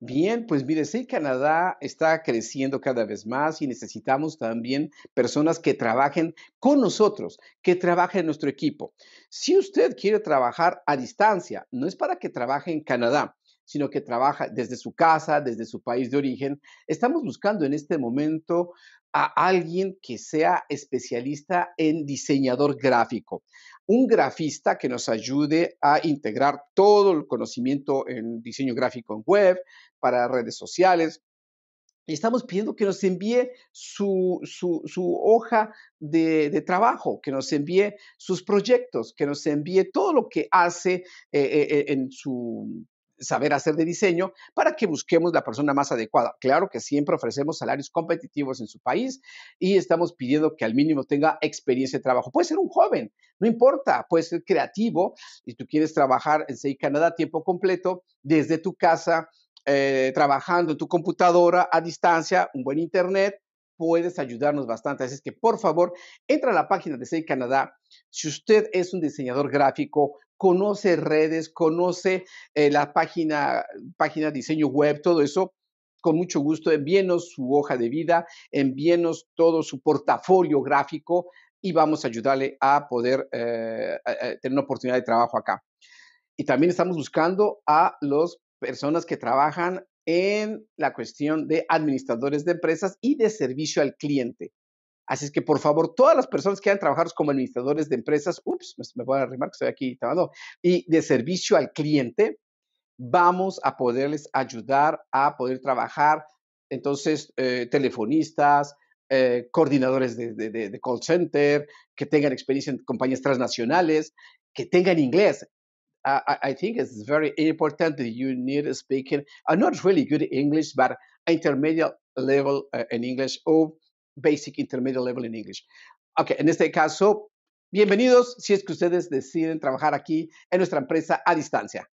Bien, pues mire, sí, Canadá está creciendo cada vez más y necesitamos también personas que trabajen con nosotros, que trabajen en nuestro equipo. Si usted quiere trabajar a distancia, no es para que trabaje en Canadá, sino que trabaja desde su casa, desde su país de origen. Estamos buscando en este momento a alguien que sea especialista en diseñador gráfico, un grafista que nos ayude a integrar todo el conocimiento en diseño gráfico en web, para redes sociales. Y estamos pidiendo que nos envíe su, su, hoja de, trabajo, que nos envíe sus proyectos, que nos envíe todo lo que hace eh, eh, en su saber hacer de diseño para que busquemos la persona más adecuada. Claro que siempre ofrecemos salarios competitivos en su país y estamos pidiendo que al mínimo tenga experiencia de trabajo. Puede ser un joven, no importa, puede ser creativo y tú quieres trabajar en SEI Canadá tiempo completo desde tu casa, eh, trabajando en tu computadora a distancia, un buen internet, puedes ayudarnos bastante. Así es que, por favor, entra a la página de SEI Canadá. Si usted es un diseñador gráfico conoce redes, conoce eh, la página, página diseño web, todo eso, con mucho gusto envíenos su hoja de vida, envíenos todo su portafolio gráfico y vamos a ayudarle a poder eh, eh, tener una oportunidad de trabajo acá. Y también estamos buscando a las personas que trabajan en la cuestión de administradores de empresas y de servicio al cliente. Así es que, por favor, todas las personas que hayan trabajado como administradores de empresas, ups, me voy a arrimar que estoy aquí trabajando, y de servicio al cliente, vamos a poderles ayudar a poder trabajar, entonces, eh, telefonistas, eh, coordinadores de, call center, que tengan experiencia en compañías transnacionales, que tengan inglés. I, think it's very important that you need speaking, uh, not really good English, but intermediate level in eh, English, Basic Intermediate Level in English. Ok, en este caso, bienvenidos si es que ustedes deciden trabajar aquí en nuestra empresa a distancia.